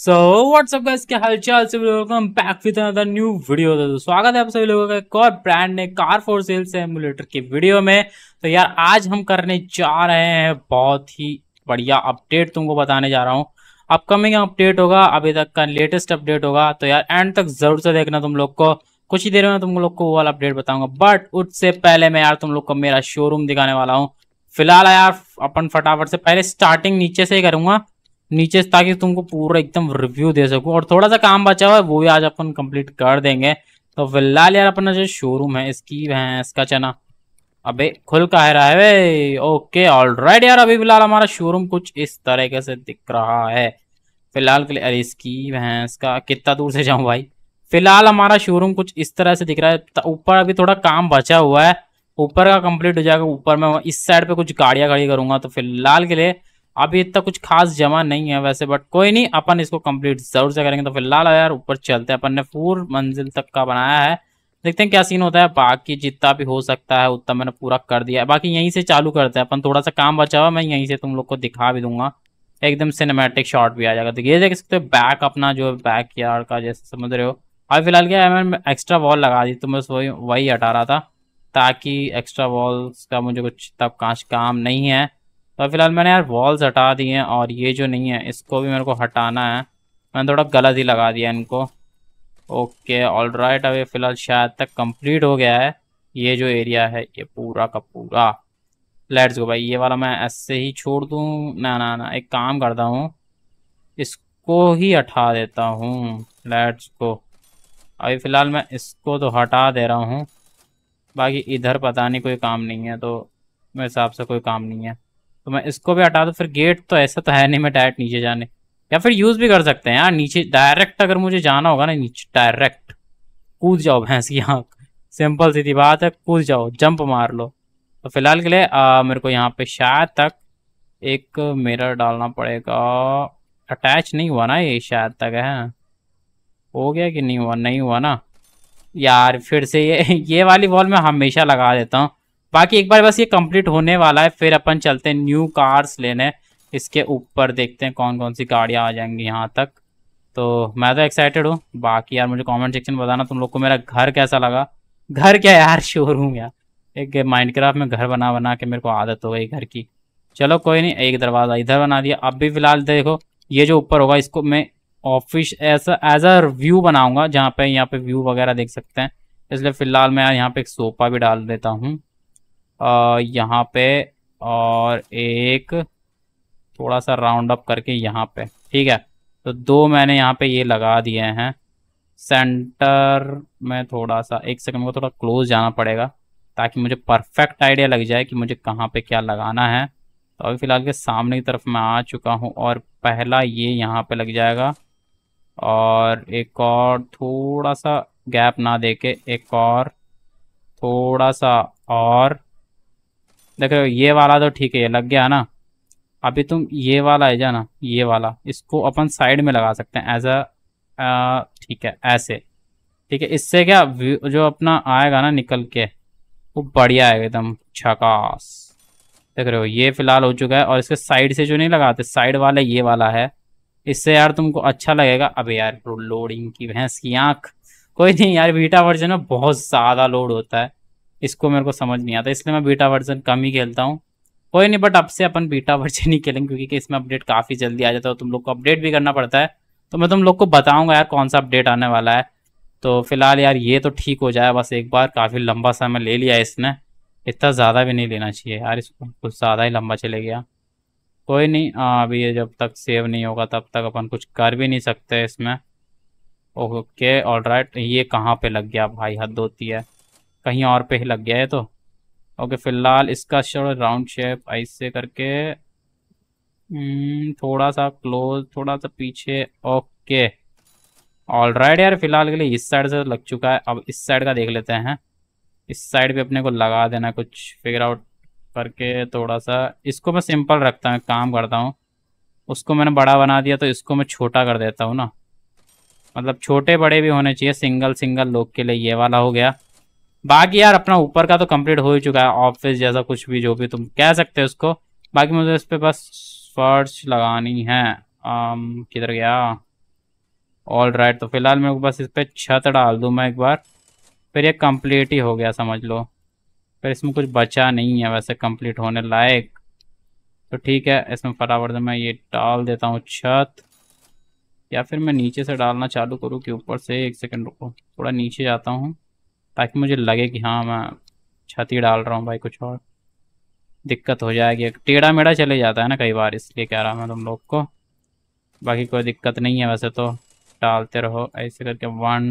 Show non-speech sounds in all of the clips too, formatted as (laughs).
so what's up का इसके हलचल से welcome back with another new video दोस्तों स्वागत है आप सभी लोगों का एक और ब्रांड ने कार फॉर सेल से एमुलेटर की वीडियो में तो यार आज हम करने जा रहे हैं बहुत ही बढ़िया अपडेट तुमको बताने जा रहा हूँ अपकमिंग अपडेट होगा अभी तक का लेटेस्ट अपडेट होगा तो यार एंड तक जरूर से देखना तुम लोग को कुछ ही देर में तुम लोग को वो वाला अपडेट बताऊंगा बट उससे पहले मैं यार तुम लोग को मेरा शोरूम दिखाने वाला हूँ फिलहाल यार अपन फटाफट से पहले स्टार्टिंग नीचे से ही करूंगा नीचे ताकि तुमको पूरा एकदम रिव्यू दे सकूँ और थोड़ा सा काम बचा हुआ है वो भी आज अपन कंप्लीट कर देंगे तो फिलहाल यार अपना जो शोरूम है इसकी भैंस का चना अबे खुल का है रहा है वे ओके ऑल राइट यार अभी फिलहाल हमारा शोरूम कुछ इस तरीके से दिख रहा है फिलहाल के लिए अरे इसकी भैंस का कितना दूर से जाऊँ भाई फिलहाल हमारा शोरूम कुछ इस तरह से दिख रहा है ऊपर अभी थोड़ा काम बचा हुआ है ऊपर का कंप्लीट हो जाएगा ऊपर में इस साइड पे कुछ गाड़ियाँ खड़ी करूंगा तो फिलहाल के लिए अभी इतना कुछ खास जमा नहीं है वैसे बट कोई नहीं अपन इसको कंप्लीट जरूर से करेंगे तो फिलहाल यार ऊपर चलते हैं अपन ने पूर्व मंजिल तक का बनाया है देखते हैं क्या सीन होता है बाकी जितना भी हो सकता है उतना मैंने पूरा कर दिया है बाकी यहीं से चालू करते हैं अपन थोड़ा सा काम बचा हुआ मैं यहीं से तुम लोग को दिखा भी दूंगा एकदम सिनेमेटिक शॉट भी आ जाएगा तो ये देख सकते हो बैक अपना जो बैक यार्ड का जैसे समझ रहे हो अभी फिलहाल क्या मैंने एक्स्ट्रा वॉल लगा दी तो बस वही वही हटा रहा था ताकि एक्स्ट्रा वॉल्स का मुझे कुछ तब काम नहीं है तो फिलहाल मैंने यार वॉल्स हटा दिए हैं और ये जो नहीं है इसको भी मेरे को हटाना है मैंने थोड़ा गलत ही लगा दिया इनको ओके ऑल राइट अब ये फ़िलहाल शायद तक कंप्लीट हो गया है ये जो एरिया है ये पूरा का पूरा लेट्स गो भाई ये वाला मैं ऐसे ही छोड़ दूँ ना ना ना एक काम करता हूँ इसको ही हटा देता हूँ लेट्स गो अभी फ़िलहाल मैं इसको तो हटा दे रहा हूँ बाकी इधर पता नहीं कोई काम नहीं है तो मेरे हिसाब से कोई काम नहीं है तो मैं इसको भी हटा दूँ फिर गेट तो ऐसा तो है नहीं मैं डायरेक्ट नीचे जाने या फिर यूज़ भी कर सकते हैं यार नीचे डायरेक्ट अगर मुझे जाना होगा ना नीचे डायरेक्ट कूद जाओ भैंस की आँख सिंपल सीधी बात है कूद जाओ जंप मार लो तो फिलहाल के लिए आ, मेरे को यहाँ पे शायद तक एक मिरर डालना पड़ेगा अटैच नहीं हुआ ना ये शायद तक है हो गया कि नहीं हुआ नहीं हुआ ना यार फिर से ये (laughs) ये वाली बॉल मैं हमेशा लगा देता हूँ बाकी एक बार बस ये कंप्लीट होने वाला है फिर अपन चलते हैं न्यू कार्स लेने इसके ऊपर देखते हैं कौन कौन सी गाड़ियाँ आ जाएंगी यहाँ तक तो मैं तो एक्साइटेड हूँ बाकी यार मुझे कमेंट सेक्शन में बताना तुम लोग को मेरा घर कैसा लगा घर क्या यार शोरूम (laughs) यार एक माइनक्राफ्ट में घर बना बना के मेरे को आदत हो गई घर की चलो कोई नहीं एक दरवाज़ा इधर बना दिया अब भी फिलहाल देखो ये जो ऊपर होगा इसको मैं ऑफिस ऐसा एज अ व्यू बनाऊंगा जहाँ पे यहाँ पे व्यू वगैरह देख सकते हैं इसलिए फ़िलहाल मैं यहाँ पे एक सोफ़ा भी डाल देता हूँ यहाँ पे और एक थोड़ा सा राउंड अप करके यहाँ पे ठीक है तो दो मैंने यहाँ पे ये लगा दिए हैं सेंटर में थोड़ा सा एक सेकंड को थोड़ा क्लोज जाना पड़ेगा ताकि मुझे परफेक्ट आइडिया लग जाए कि मुझे कहाँ पे क्या लगाना है तो अभी फ़िलहाल के सामने की तरफ मैं आ चुका हूँ और पहला ये यहाँ पे लग जाएगा और एक और थोड़ा सा गैप ना दे के एक और थोड़ा सा और देख रहे हो ये वाला तो ठीक है ये लग गया ना अभी तुम ये वाला है जाना ये वाला इसको अपन साइड में लगा सकते हैं एज अ ठीक है ऐसे ठीक है इससे क्या जो अपना आएगा ना निकल के वो बढ़िया आएगा एकदम छकास देख रहे हो ये फिलहाल हो चुका है और इसके साइड से जो नहीं लगाते साइड वाला ये वाला है इससे यार तुमको अच्छा लगेगा अबे यार लोडिंग की भैंस की आंख कोई नहीं यार बीटा वर्जन में बहुत ज़्यादा लोड होता है इसको मेरे को समझ नहीं आता इसलिए मैं बीटा वर्जन कम ही खेलता हूँ कोई नहीं बट अब से अपन बीटा वर्जन ही खेलेंगे क्योंकि इसमें अपडेट काफ़ी जल्दी आ जाता है तुम लोग को अपडेट भी करना पड़ता है तो मैं तुम लोग को बताऊंगा यार कौन सा अपडेट आने वाला है तो फिलहाल यार ये तो ठीक हो जाए बस एक बार काफ़ी लंबा समय ले लिया इसने इतना ज़्यादा भी नहीं लेना चाहिए यार इसको कुछ ज़्यादा ही लंबा चले गया कोई नहीं अभी ये जब तक सेव नहीं होगा तब तक अपन कुछ कर भी नहीं सकते इसमें ओके ऑल राइट ये कहाँ पे लग गया भाई हद होती है कहीं और पे ही लग गया है तो ओके फिलहाल इसका राउंड शेप ऐसे करके थोड़ा सा क्लोज थोड़ा सा पीछे ओके ऑल राइट यार फिलहाल के लिए इस साइड से लग चुका है अब इस साइड का देख लेते हैं इस साइड पे अपने को लगा देना कुछ फिगर आउट करके थोड़ा सा इसको मैं सिंपल रखता हूँ काम करता हूँ उसको मैंने बड़ा बना दिया तो इसको मैं छोटा कर देता हूँ ना मतलब छोटे बड़े भी होने चाहिए सिंगल सिंगल लोग के लिए ये वाला हो गया बाकी यार अपना ऊपर का तो कंप्लीट हो ही चुका है ऑफिस जैसा कुछ भी जो भी तुम कह सकते हो उसको बाकी मुझे इस पर बस फर्च लगानी है um, किधर गया ऑल राइट right, तो फिलहाल मैं बस इस पर छत डाल दूँ मैं एक बार फिर ये कंप्लीट ही हो गया समझ लो फिर इसमें कुछ बचा नहीं है वैसे कंप्लीट होने लायक तो ठीक है इसमें फटाफट से मैं ये डाल देता हूँ छत या फिर मैं नीचे से डालना चालू करूँ कि ऊपर से एक सेकंड रुको थोड़ा नीचे जाता हूँ ताकि मुझे लगे कि हाँ मैं छाती डाल रहा हूँ भाई कुछ और दिक्कत हो जाएगी टेढ़ा मेढ़ा चले जाता है ना कई बार इसलिए कह रहा मैं तुम लोग को बाकी कोई दिक्कत नहीं है वैसे तो डालते रहो ऐसे करके वन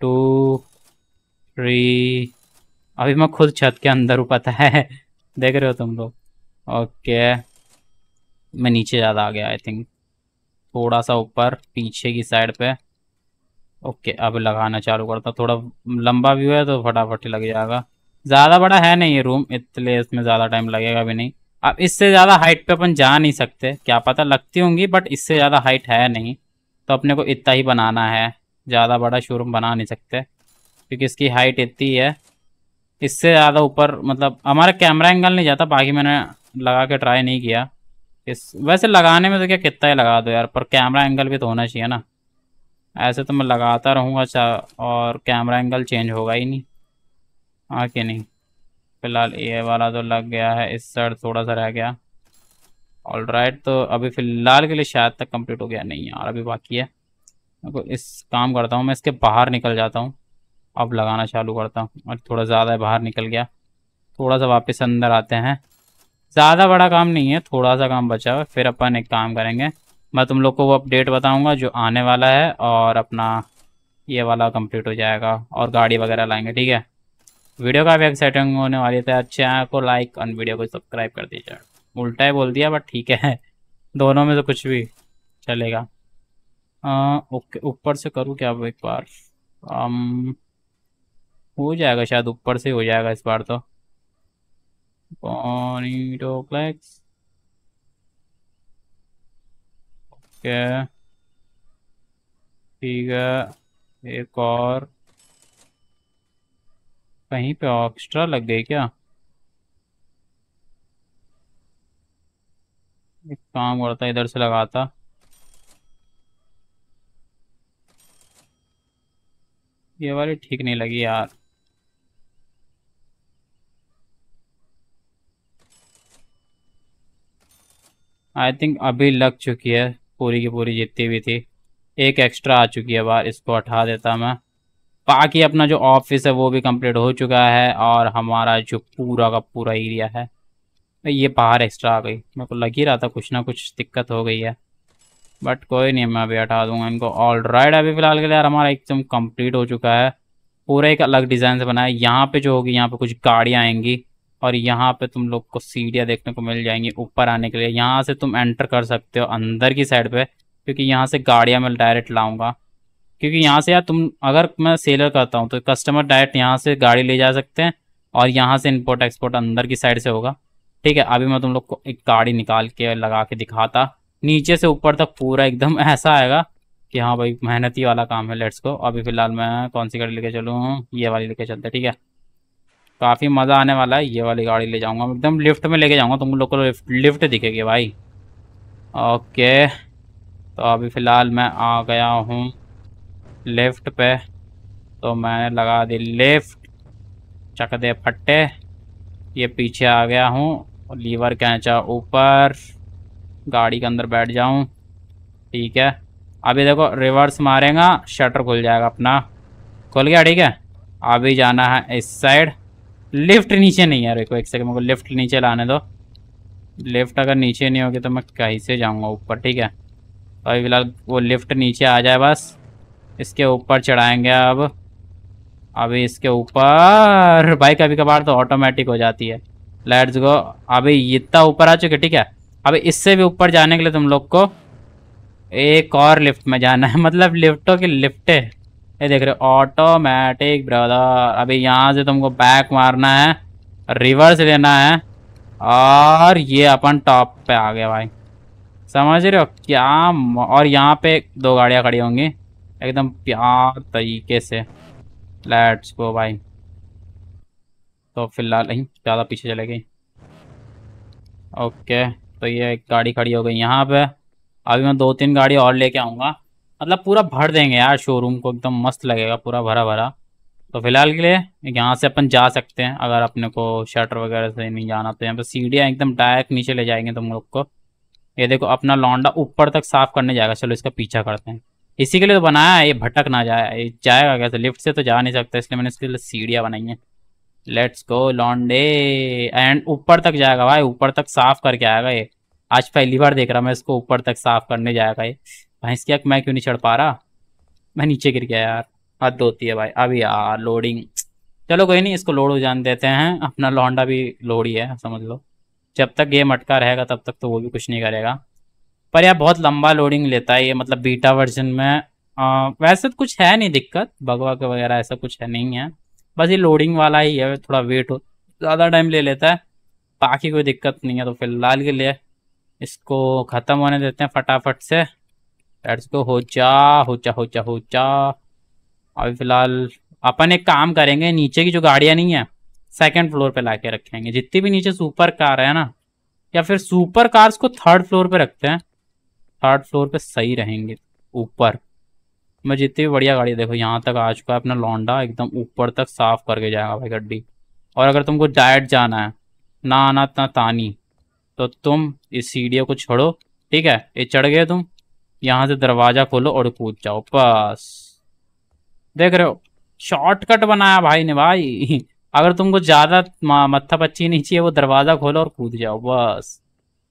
टू थ्री अभी मैं खुद छत के अंदर हूँ पता है (laughs) देख रहे हो तुम लोग ओके मैं नीचे ज़्यादा आ गया आई थिंक थोड़ा सा ऊपर पीछे की साइड पे ओके अब लगाना चालू करता थोड़ा लंबा व्यू है तो फटाफट ही लग जाएगा ज़्यादा बड़ा है नहीं ये रूम इसलिए इसमें ज़्यादा टाइम लगेगा भी नहीं अब इससे ज़्यादा हाइट पे अपन जा नहीं सकते क्या पता लगती होंगी बट इससे ज़्यादा हाइट है नहीं तो अपने को इतना ही बनाना है ज़्यादा बड़ा शोरूम बना नहीं सकते क्योंकि इसकी हाइट इतनी है इससे ज़्यादा ऊपर मतलब हमारा कैमरा एंगल नहीं जाता बाकी मैंने लगा के ट्राई नहीं किया इस वैसे लगाने में तो क्या कितना ही लगा दो यार पर कैमरा एंगल भी तो होना चाहिए ना ऐसे तो मैं लगाता रहूँगा और कैमरा एंगल चेंज होगा ही नहीं हाँ कि नहीं फ़िलहाल ये वाला तो लग गया है इस साइड थोड़ा सा रह गया ऑल राइट तो अभी फ़िलहाल के लिए शायद तक कंप्लीट हो गया नहीं यार अभी बाकी है तो इस काम करता हूँ मैं इसके बाहर निकल जाता हूँ अब लगाना चालू करता हूँ और थोड़ा ज़्यादा बाहर निकल गया थोड़ा सा वापस अंदर आते हैं ज़्यादा बड़ा काम नहीं है थोड़ा सा काम बचा हुआ फिर अपन एक काम करेंगे मैं तुम लोग को वो अपडेट बताऊंगा जो आने वाला है और अपना ये वाला कंप्लीट हो जाएगा और गाड़ी वगैरह लाएंगे ठीक है वीडियो काफ़ी एक्साइटिंग होने वाली है अच्छा को लाइक और वीडियो को सब्सक्राइब कर दीजिए उल्टा ही बोल दिया बट ठीक है (laughs) दोनों में तो कुछ भी चलेगा आ, ओके ऊपर से करूँ क्या एक बार आम, हो जाएगा शायद ऊपर से हो जाएगा इस बार तो बॉनी है ठीक है एक और कहीं पे ऑक्स्ट्रा लग गई क्या एक काम करता इधर से लगाता ये वाली ठीक नहीं लगी यार आई थिंक अभी लग चुकी है पूरी की पूरी जितनी भी थी एक एक्स्ट्रा आ चुकी है बार इसको हटा देता मैं बाकी अपना जो ऑफिस है वो भी कंप्लीट हो चुका है और हमारा जो पूरा का पूरा एरिया है ये बाहर एक्स्ट्रा आ गई मेरे को लग ही रहा था कुछ ना कुछ दिक्कत हो गई है बट कोई नहीं मैं अभी हटा दूंगा इनको ऑल राइड अभी फ़िलहाल के लिए यार हमारा एकदम कंप्लीट हो चुका है पूरा एक अलग डिज़ाइन से बनाया यहाँ पे जो होगी यहाँ पे कुछ गाड़ियाँ आएंगी और यहाँ पे तुम लोग को सीढ़ियाँ देखने को मिल जाएंगी ऊपर आने के लिए यहाँ से तुम एंटर कर सकते हो अंदर की साइड पे क्योंकि यहाँ से गाड़ियाँ मैं डायरेक्ट लाऊंगा क्योंकि यहाँ से यार तुम अगर मैं सेलर करता हूँ तो कस्टमर डायरेक्ट यहाँ से गाड़ी ले जा सकते हैं और यहाँ से इम्पोर्ट एक्सपोर्ट अंदर की साइड से होगा ठीक है अभी मैं तुम लोग को एक गाड़ी निकाल के लगा के दिखाता नीचे से ऊपर तक पूरा एकदम (laughs) ऐसा आएगा कि हाँ भाई मेहनती वाला काम है लेट्स को अभी फ़िलहाल मैं कौन सी गाड़ी लेके चलूँ ये वाली लेके चलते ठीक है काफ़ी मज़ा आने वाला है ये वाली गाड़ी ले जाऊँगा एकदम लिफ्ट में लेके जाऊँगा तुम लोग को लिफ्ट लिफ्ट दिखेगी भाई ओके तो अभी फ़िलहाल मैं आ गया हूँ लेफ़्ट पे तो मैंने लगा दी लेफ़्ट चक दे फट्टे ये पीछे आ गया हूँ लीवर कैचा ऊपर गाड़ी के अंदर बैठ जाऊँ ठीक है अभी देखो रिवर्स मारेगा शटर खुल जाएगा अपना खुल गया ठीक है अभी जाना है इस साइड लिफ्ट नीचे नहीं को एक सेकंड मेरे को लिफ्ट नीचे लाने दो लिफ्ट अगर नीचे नहीं होगी तो मैं कहीं से जाऊँगा ऊपर ठीक है तो अभी फिलहाल वो लिफ्ट नीचे आ जाए बस इसके ऊपर चढ़ाएंगे अब अभी इसके ऊपर भाई कभी कभार तो ऑटोमेटिक हो जाती है लेट्स गो अभी इतना ऊपर आ चुके ठीक है अभी इससे भी ऊपर जाने के लिए तुम लोग को एक और लिफ्ट में जाना है (laughs) मतलब लिफ्टों की लिफ्टें ये देख रहे हो ऑटोमेटिक ब्रदर अभी यहाँ से तुमको बैक मारना है रिवर्स लेना है और ये अपन टॉप पे आ गया भाई समझ रहे हो क्या और यहाँ पे दो गाड़ियाँ खड़ी होंगी एकदम प्यार तरीके से लेट्स गो भाई तो फिलहाल नहीं ज़्यादा पीछे चले गई ओके तो ये एक गाड़ी खड़ी हो गई यहाँ पे अभी मैं दो तीन गाड़ी और लेके आऊँगा मतलब पूरा भर देंगे यार शोरूम को एकदम मस्त लगेगा पूरा भरा भरा तो फिलहाल के लिए यहाँ से अपन जा सकते हैं अगर अपने को शटर वगैरह से नहीं जाना तो यहाँ पर सीढ़ियाँ एकदम डायरेक्ट नीचे ले जाएंगे तुम लोग को ये देखो अपना लौंडा ऊपर तक साफ करने जाएगा चलो इसका पीछा करते हैं इसी के लिए तो बनाया है ये भटक ना जाए ये जाएगा कैसे लिफ्ट से तो जा नहीं सकता इसलिए मैंने इसके लिए सीढ़ियाँ बनाई हैं लेट्स गो लॉन्डे एंड ऊपर तक जाएगा भाई ऊपर तक साफ करके आएगा ये आज पहली बार देख रहा मैं इसको ऊपर तक साफ करने जाएगा ये भाई क्या मैं क्यों नहीं चढ़ पा रहा मैं नीचे गिर गया यार हद धोती है भाई अभी यार लोडिंग चलो कोई नहीं इसको लोड हो जान देते हैं अपना लौंडा भी लोड ही है समझ लो जब तक ये मटका रहेगा तब तक तो वो भी कुछ नहीं करेगा पर यार बहुत लंबा लोडिंग लेता है ये मतलब बीटा वर्जन में आ, वैसे तो कुछ है नहीं दिक्कत भगवा के वगैरह ऐसा कुछ है नहीं है बस ये लोडिंग वाला ही है थोड़ा वेट हो ज़्यादा टाइम ले लेता है बाकी कोई दिक्कत नहीं है तो फिलहाल के लिए इसको ख़त्म होने देते हैं फटाफट से लेट्स गो हो जा हो जा हो जा हो जा अभी फ़िलहाल अपन एक काम करेंगे नीचे की जो गाड़ियाँ नहीं है सेकेंड फ्लोर पे ला रखेंगे जितनी भी नीचे सुपर कार है ना या फिर सुपर कार्स को थर्ड फ्लोर पे रखते हैं थर्ड फ्लोर पे सही रहेंगे ऊपर मैं जितनी भी बढ़िया गाड़ी देखो यहाँ तक आ चुका है अपना लौंडा एकदम ऊपर तक साफ करके जाएगा भाई गड्डी और अगर तुमको डायट जाना है ना आना ना तानी तो तुम इस सीढ़ियों को छोड़ो ठीक है ये चढ़ गए तुम यहां से दरवाजा खोलो और कूद जाओ बस देख रहे हो शॉर्टकट बनाया भाई ने भाई (laughs) अगर तुमको ज़्यादा मत्था पच्ची नहीं चाहिए वो दरवाज़ा खोलो और कूद जाओ बस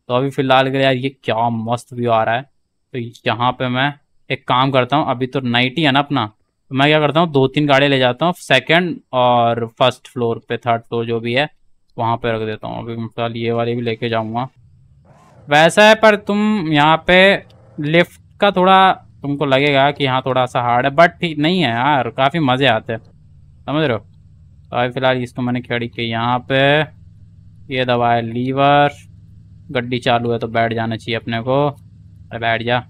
तो अभी फ़िलहाल के यार ये क्या मस्त व्यू आ रहा है तो यहाँ पे मैं एक काम करता हूँ अभी तो नाइट ही है ना अपना तो मैं क्या करता हूँ दो तीन गाड़ी ले जाता हूँ सेकेंड और फर्स्ट फ्लोर पे थर्ड फ्लोर जो भी है वहाँ पे रख देता हूँ अभी फिलहाल ये वाले भी लेके जाऊँगा वैसा है पर तुम यहाँ पे लिफ्ट का थोड़ा तुमको लगेगा कि हाँ थोड़ा सा हार्ड है बट ठीक नहीं है यार काफ़ी मज़े आते हैं समझ रहे हो तो अभी फ़िलहाल इसको मैंने खड़ी की यहाँ पे ये दवा है लीवर गड्डी चालू है तो बैठ जाना चाहिए अपने को अरे बैठ जा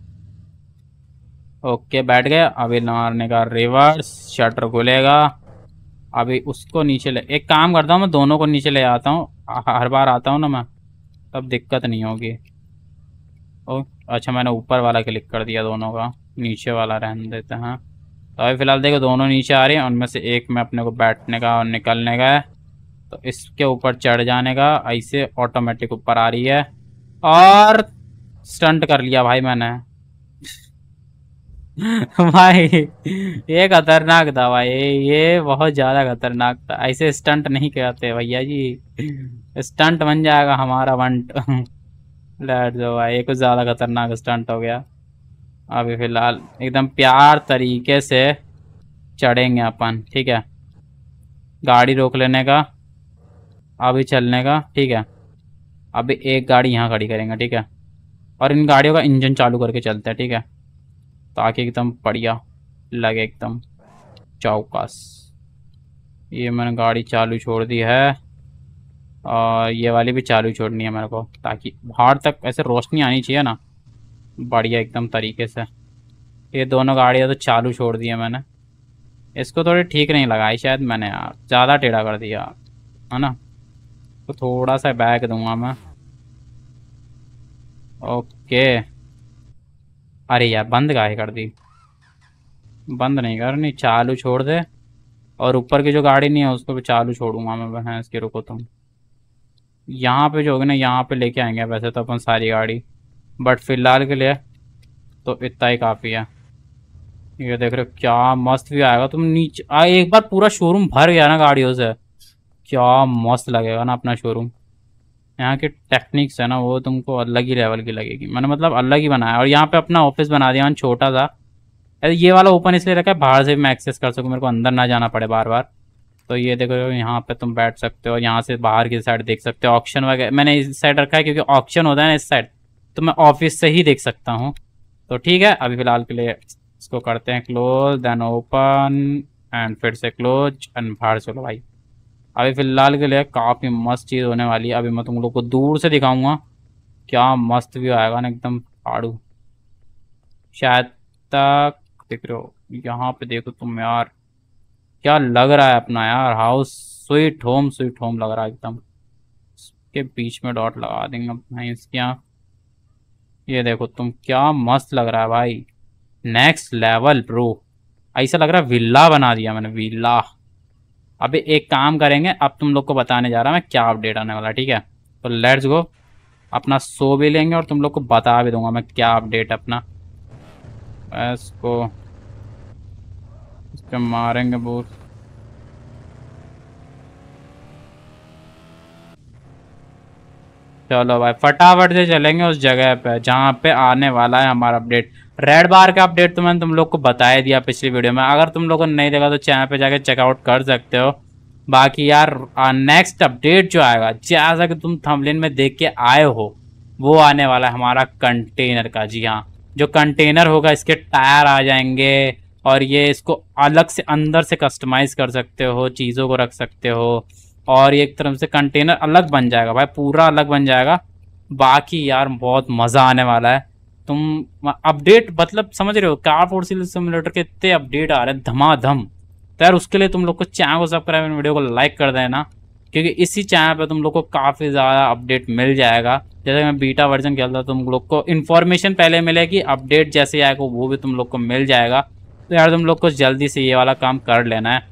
ओके बैठ गए अभी नारने का रिवर्स शटर खुलेगा अभी उसको नीचे ले एक काम करता हूँ मैं दोनों को नीचे ले आता हूँ हर बार आता हूँ ना मैं तब दिक्कत नहीं होगी ओ अच्छा मैंने ऊपर वाला क्लिक कर दिया दोनों का नीचे वाला रहन देते हैं तो अभी फ़िलहाल देखो दोनों नीचे आ रही हैं उनमें से एक में अपने को बैठने का और निकलने का है तो इसके ऊपर चढ़ जाने का ऐसे ऑटोमेटिक ऊपर आ रही है और स्टंट कर लिया भाई मैंने भाई ये खतरनाक था भाई ये बहुत ज्यादा खतरनाक था ऐसे स्टंट नहीं कहते भैया जी स्टंट बन जाएगा हमारा वंट लैट दो भाई कुछ ज्यादा खतरनाक स्टंट हो गया अभी फिलहाल एकदम प्यार तरीके से चढ़ेंगे अपन ठीक है गाड़ी रोक लेने का अभी चलने का ठीक है अभी एक गाड़ी यहाँ खड़ी करेंगे ठीक है और इन गाड़ियों का इंजन चालू करके चलते हैं ठीक है ताकि एकदम बढ़िया लगे एकदम चौकस ये मैंने गाड़ी चालू छोड़ दी है और ये वाली भी चालू छोड़नी है मेरे को ताकि बाहर तक ऐसे रोशनी आनी चाहिए ना बढ़िया एकदम तरीके से ये दोनों गाड़ियाँ तो चालू छोड़ दी है मैंने इसको थोड़ी ठीक नहीं लगाई शायद मैंने यार ज़्यादा टेढ़ा कर दिया है ना तो थोड़ा सा बैग दूंगा मैं ओके अरे यार बंद गाय कर दी बंद नहीं कर नहीं चालू छोड़ दे और ऊपर की जो गाड़ी नहीं है उसको भी चालू छोड़ूंगा मैं हाँ इसके रुको तुम यहाँ पे जो होगी ना यहाँ पे लेके आएंगे वैसे तो अपन सारी गाड़ी बट फिलहाल के लिए तो इतना ही काफ़ी है ये देख रहे हो क्या मस्त भी आएगा तुम नीचे आ एक बार पूरा शोरूम भर गया ना गाड़ियों से क्या मस्त लगेगा ना अपना शोरूम यहाँ के टेक्निक्स है ना वो तुमको अलग ही लेवल की लगेगी मैंने मतलब अलग ही बनाया और यहाँ पे अपना ऑफिस बना दिया मैंने छोटा सा ये वाला ओपन इसलिए रखा है बाहर से भी मैं एक्सेस कर सकूँ मेरे को अंदर ना जाना पड़े बार बार तो ये देखो यहाँ पे तुम बैठ सकते हो यहाँ से बाहर की साइड देख सकते हो ऑप्शन वगैरह मैंने इस साइड रखा है क्योंकि ऑप्शन होता है ना इस साइड तो मैं ऑफिस से ही देख सकता हूँ तो ठीक है अभी फिलहाल के लिए इसको करते हैं क्लोज देन ओपन एंड फिर से क्लोज एंड बाहर चलो भाई अभी फ़िलहाल के लिए काफ़ी मस्त चीज़ होने वाली है अभी मैं तुम लोग को दूर से दिखाऊंगा क्या मस्त भी आएगा ना एकदम आड़ू शायद तक देख रहे हो यहाँ पे देखो तुम यार क्या लग रहा है अपना यार house sweet home sweet home लग रहा है एकदम के बीच में डॉट लगा देंगे अपना इसके यहाँ ये देखो तुम क्या मस्त लग रहा है भाई नेक्स्ट लेवल प्रो ऐसा लग रहा है विल्ला बना दिया मैंने विल्ला अभी एक काम करेंगे अब तुम लोग को बताने जा रहा मैं क्या अपडेट आने वाला ठीक है तो लेट्स गो अपना सो भी लेंगे और तुम लोग को बता भी दूंगा मैं क्या अपडेट अपना इसको इसको मारेंगे बोल चलो भाई फटाफट से चलेंगे उस जगह पे जहाँ पे आने वाला है हमारा अपडेट रेड बार का अपडेट तो मैंने तुम लोग को बताया दिया पिछली वीडियो में अगर तुम लोगों ने नहीं देखा तो चैनल पे जाके चेकआउट कर सकते हो बाकी यार नेक्स्ट अपडेट जो आएगा जैसा कि तुम थमलिन में देख के आए हो वो आने वाला है हमारा कंटेनर का जी हाँ जो कंटेनर होगा इसके टायर आ जाएंगे और ये इसको अलग से अंदर से कस्टमाइज कर सकते हो चीज़ों को रख सकते हो और एक तरफ से कंटेनर अलग बन जाएगा भाई पूरा अलग बन जाएगा बाकी यार बहुत मज़ा आने वाला है तुम अपडेट मतलब समझ रहे हो कार फोर सिमुलेटर के इतने अपडेट आ रहे हैं धमाधम तो यार उसके लिए तुम लोग को चैनल को सब्सक्राइब वीडियो को लाइक कर देना क्योंकि इसी चैनल पे तुम लोग को काफ़ी ज़्यादा अपडेट मिल जाएगा जैसे मैं बीटा वर्जन खेलता तुम लोग को इन्फॉर्मेशन पहले मिलेगी अपडेट जैसे आएगा वो भी तुम लोग को मिल जाएगा तो यार तुम लोग को जल्दी से ये वाला काम कर लेना है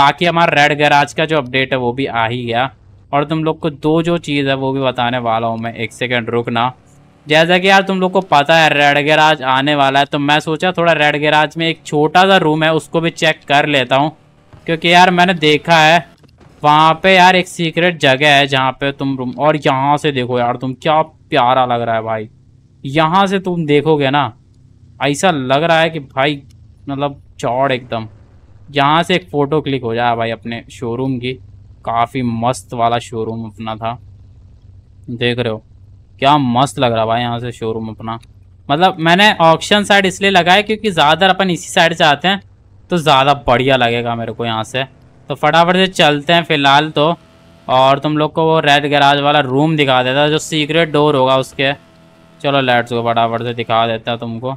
बाकी हमारा रेड गैराज का जो अपडेट है वो भी आ ही गया और तुम लोग को दो जो चीज़ है वो भी बताने वाला हूँ मैं एक सेकेंड रुकना जैसा कि यार तुम लोग को पता है रेड गैराज आने वाला है तो मैं सोचा थोड़ा रेड गैराज में एक छोटा सा रूम है उसको भी चेक कर लेता हूँ क्योंकि यार मैंने देखा है वहाँ पे यार एक सीक्रेट जगह है जहाँ पे तुम रूम और यहाँ से देखो यार तुम क्या प्यारा लग रहा है भाई यहाँ से तुम देखोगे ना ऐसा लग रहा है कि भाई मतलब चौड़ एकदम यहाँ से एक फ़ोटो क्लिक हो जाए भाई अपने शोरूम की काफ़ी मस्त वाला शोरूम अपना था देख रहे हो क्या मस्त लग रहा भाई यहाँ से शोरूम अपना मतलब मैंने ऑक्शन साइड इसलिए लगाया क्योंकि ज़्यादातर अपन इसी साइड से आते हैं तो ज़्यादा बढ़िया लगेगा मेरे को यहाँ से तो फटाफट से चलते हैं फ़िलहाल तो और तुम लोग को वो रेड गराज वाला रूम दिखा देता है जो सीक्रेट डोर होगा उसके चलो लाइट्स को फटाफट से दिखा देता तुमको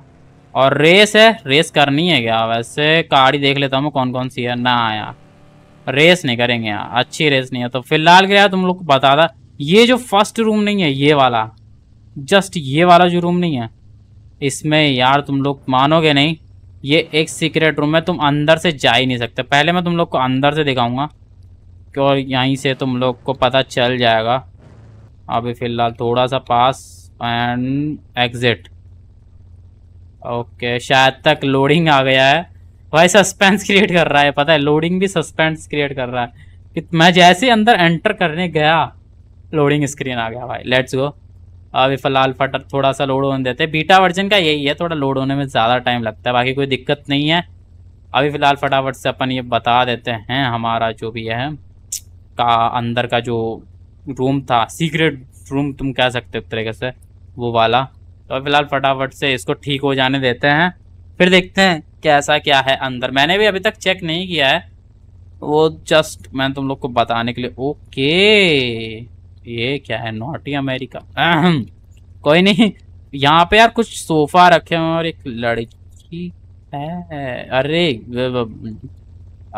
और रेस है रेस करनी है क्या वैसे गाड़ी देख लेता हूँ कौन कौन सी है ना यार रेस नहीं करेंगे यार अच्छी रेस नहीं है तो फिलहाल क्या तुम लोग को बता था ये जो फर्स्ट रूम नहीं है ये वाला जस्ट ये वाला जो रूम नहीं है इसमें यार तुम लोग मानोगे नहीं ये एक सीक्रेट रूम है तुम अंदर से जा ही नहीं सकते पहले मैं तुम लोग को अंदर से दिखाऊंगा और यहीं से तुम लोग को पता चल जाएगा अभी फ़िलहाल थोड़ा सा पास एंड एग्ज़िट ओके शायद तक लोडिंग आ गया है भाई सस्पेंस क्रिएट कर रहा है पता है लोडिंग भी सस्पेंस क्रिएट कर रहा है कि मैं जैसे अंदर एंटर करने गया लोडिंग स्क्रीन आ गया भाई लेट्स गो अभी फिलहाल फट थोड़ा सा लोड होने देते हैं बीटा वर्जन का यही है थोड़ा लोड होने में ज़्यादा टाइम लगता है बाकी कोई दिक्कत नहीं है अभी फ़िलहाल फटाफट से अपन ये बता देते हैं हमारा जो भी है का अंदर का जो रूम था सीक्रेट रूम तुम कह सकते हो तरीके से वो वाला तो फिलहाल फटाफट से इसको ठीक हो जाने देते हैं फिर देखते हैं कैसा क्या है अंदर मैंने भी अभी तक चेक नहीं किया है वो जस्ट मैं तुम लोग को बताने के लिए ओके ये क्या है नॉटी अमेरिका कोई नहीं यहाँ पे यार कुछ सोफा रखे हुए और एक लड़की है अरे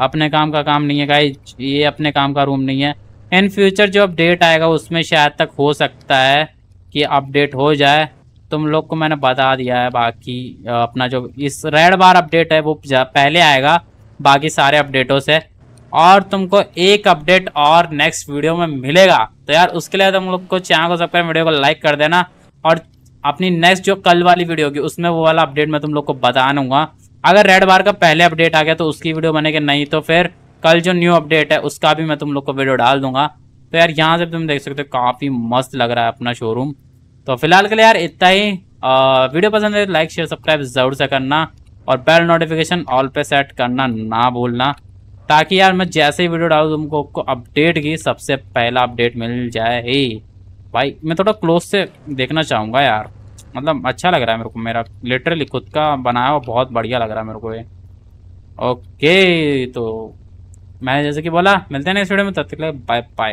अपने काम का काम नहीं है गाई ये अपने काम का रूम नहीं है इन फ्यूचर जो अपडेट आएगा उसमें शायद तक हो सकता है कि अपडेट हो जाए तुम लोग को मैंने बता दिया है बाकी अपना जो इस रेड बार अपडेट है वो पहले आएगा बाकी सारे अपडेटों से और तुमको एक अपडेट और नेक्स्ट वीडियो में मिलेगा तो यार उसके लिए तुम लोग को चैनल को सब्सक्राइब वीडियो को लाइक कर देना और अपनी नेक्स्ट जो कल वाली वीडियो होगी उसमें वो वाला अपडेट मैं तुम लोग को बता दूंगा अगर रेड बार का पहले अपडेट आ गया तो उसकी वीडियो बनेगी नहीं तो फिर कल जो न्यू अपडेट है उसका भी मैं तुम लोग को वीडियो डाल दूंगा तो यार यहाँ से तुम देख सकते हो काफ़ी मस्त लग रहा है अपना शोरूम तो फिलहाल के लिए यार इतना ही आ, वीडियो पसंद है लाइक शेयर सब्सक्राइब ज़रूर से करना और बेल नोटिफिकेशन ऑल पे सेट करना ना भूलना ताकि यार मैं जैसे ही वीडियो डालू तुमको अपडेट की सबसे पहला अपडेट मिल जाए ही भाई मैं थोड़ा क्लोज से देखना चाहूँगा यार मतलब अच्छा लग रहा है मेरे को मेरा लिटरली खुद का बनाया हुआ बहुत बढ़िया लग रहा है मेरे को ये ओके तो मैंने जैसे कि बोला मिलते हैं नेक्स्ट वीडियो में तब तक बाय बाय